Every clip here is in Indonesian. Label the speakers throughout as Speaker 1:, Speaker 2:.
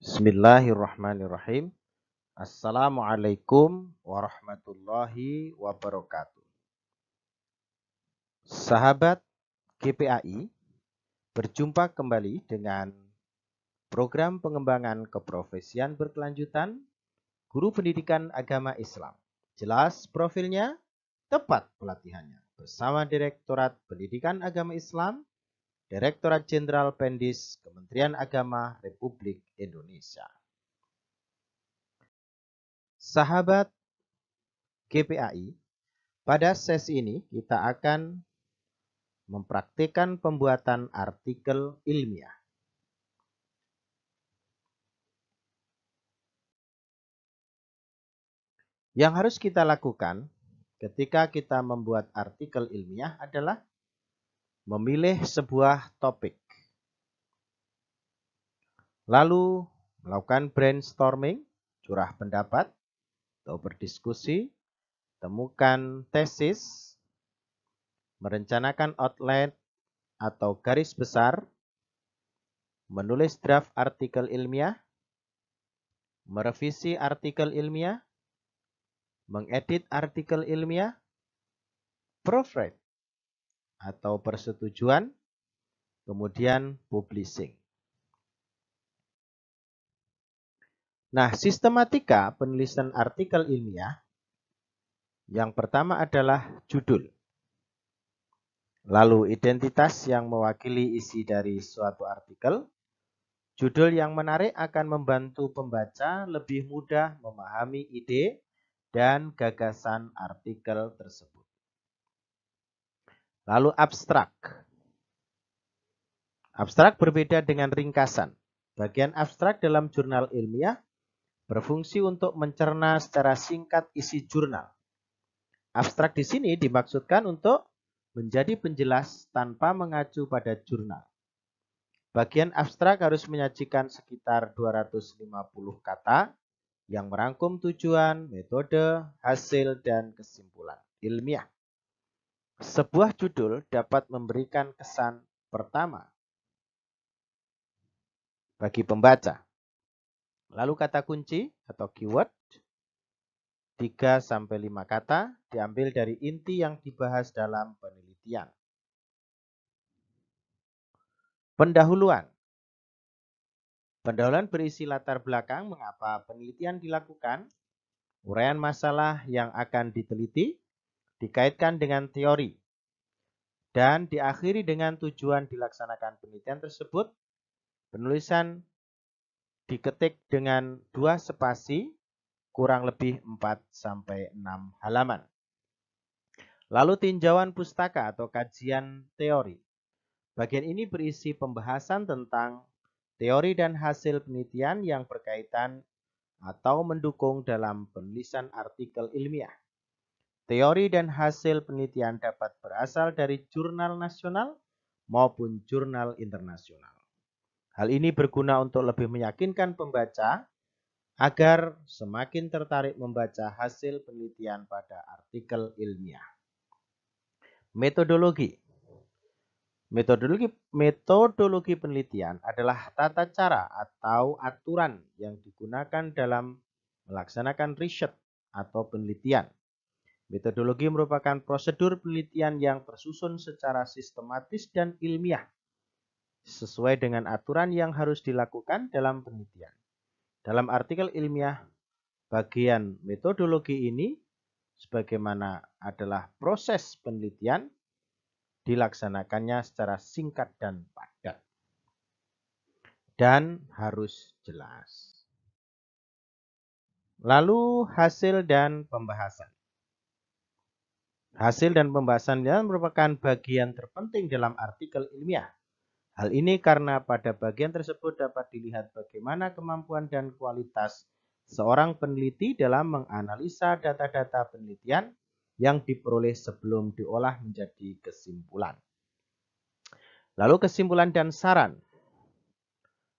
Speaker 1: Bismillahirrahmanirrahim. Assalamualaikum warahmatullahi wabarakatuh. Sahabat GPAI, berjumpa kembali dengan program pengembangan keprofesian berkelanjutan Guru Pendidikan Agama Islam. Jelas profilnya, tepat pelatihannya. Bersama Direktorat Pendidikan Agama Islam Direktorat Jenderal Pendis, Kementerian Agama Republik Indonesia. Sahabat GPAI, pada sesi ini kita akan mempraktikkan pembuatan artikel ilmiah. Yang harus kita lakukan ketika kita membuat artikel ilmiah adalah memilih sebuah topik, lalu melakukan brainstorming, curah pendapat, atau berdiskusi, temukan tesis, merencanakan outline atau garis besar, menulis draft artikel ilmiah, merevisi artikel ilmiah, mengedit artikel ilmiah, proofread, atau persetujuan, kemudian publishing. Nah, sistematika penulisan artikel ilmiah yang pertama adalah judul. Lalu identitas yang mewakili isi dari suatu artikel. Judul yang menarik akan membantu pembaca lebih mudah memahami ide dan gagasan artikel tersebut. Lalu abstrak. Abstrak berbeda dengan ringkasan. Bagian abstrak dalam jurnal ilmiah berfungsi untuk mencerna secara singkat isi jurnal. Abstrak di sini dimaksudkan untuk menjadi penjelas tanpa mengacu pada jurnal. Bagian abstrak harus menyajikan sekitar 250 kata yang merangkum tujuan, metode, hasil, dan kesimpulan ilmiah. Sebuah judul dapat memberikan kesan pertama bagi pembaca. Lalu kata kunci atau keyword 3 5 kata diambil dari inti yang dibahas dalam penelitian. Pendahuluan. Pendahuluan berisi latar belakang mengapa penelitian dilakukan, uraian masalah yang akan diteliti, dikaitkan dengan teori dan diakhiri dengan tujuan dilaksanakan penelitian tersebut. Penulisan diketik dengan dua spasi kurang lebih 4 sampai 6 halaman. Lalu tinjauan pustaka atau kajian teori. Bagian ini berisi pembahasan tentang teori dan hasil penelitian yang berkaitan atau mendukung dalam penulisan artikel ilmiah. Teori dan hasil penelitian dapat berasal dari jurnal nasional maupun jurnal internasional. Hal ini berguna untuk lebih meyakinkan pembaca agar semakin tertarik membaca hasil penelitian pada artikel ilmiah. Metodologi Metodologi, metodologi penelitian adalah tata cara atau aturan yang digunakan dalam melaksanakan riset atau penelitian Metodologi merupakan prosedur penelitian yang tersusun secara sistematis dan ilmiah sesuai dengan aturan yang harus dilakukan dalam penelitian. Dalam artikel ilmiah, bagian metodologi ini sebagaimana adalah proses penelitian dilaksanakannya secara singkat dan padat dan harus jelas. Lalu hasil dan pembahasan. Hasil dan pembahasannya merupakan bagian terpenting dalam artikel ilmiah. Hal ini karena pada bagian tersebut dapat dilihat bagaimana kemampuan dan kualitas seorang peneliti dalam menganalisa data-data penelitian yang diperoleh sebelum diolah menjadi kesimpulan. Lalu kesimpulan dan saran.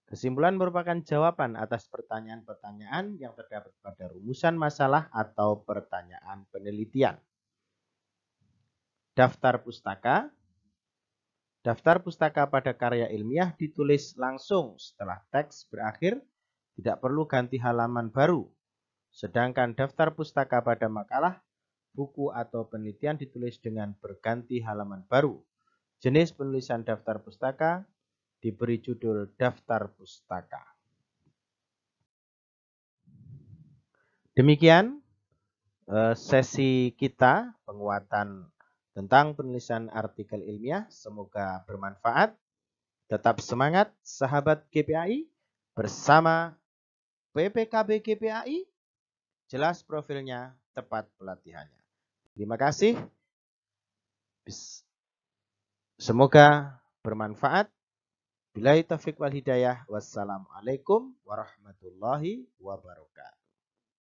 Speaker 1: Kesimpulan merupakan jawaban atas pertanyaan-pertanyaan yang terdapat pada rumusan masalah atau pertanyaan penelitian daftar pustaka. Daftar pustaka pada karya ilmiah ditulis langsung setelah teks berakhir, tidak perlu ganti halaman baru. Sedangkan daftar pustaka pada makalah, buku atau penelitian ditulis dengan berganti halaman baru. Jenis penulisan daftar pustaka diberi judul daftar pustaka. Demikian eh, sesi kita penguatan tentang penulisan artikel ilmiah. Semoga bermanfaat. Tetap semangat sahabat GPAI bersama PPKB GPAI Jelas profilnya, tepat pelatihannya. Terima kasih. Semoga bermanfaat. Bila taufik wal hidayah. Wassalamualaikum warahmatullahi wabarakatuh.